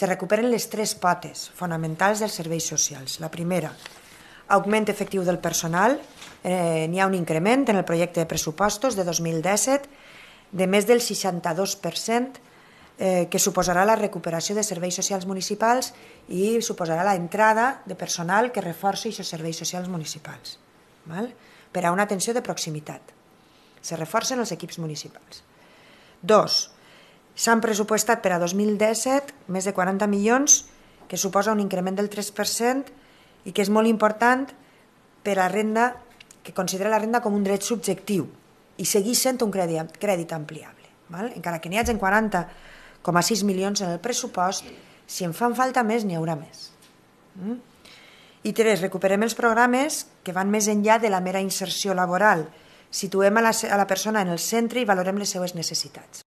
se recuperen les tres potes fonamentals dels serveis socials. La primera, augment efectiu del personal. Eh, N'hi ha un increment en el projecte de pressupostos de 2017 de més del 62% eh, que suposarà la recuperació de serveis socials municipals i suposarà la entrada de personal que reforci aquests serveis socials municipals val? per a una atenció de proximitat. Se reforcen els equips municipals. Dos, S'han pressupostat per a 2017 més de 40 milions, que suposa un increment del 3% i que és molt important per a la renda, que considera la renda com un dret subjectiu i seguir sent un crèdit, crèdit ampliable. Val? Encara que n'hi hagi 40,6 milions en el pressupost, si en fan falta més, n'hi haurà més. Mm? I tres, recuperem els programes que van més enllà de la mera inserció laboral. Situem a la, a la persona en el centre i valorem les seues necessitats.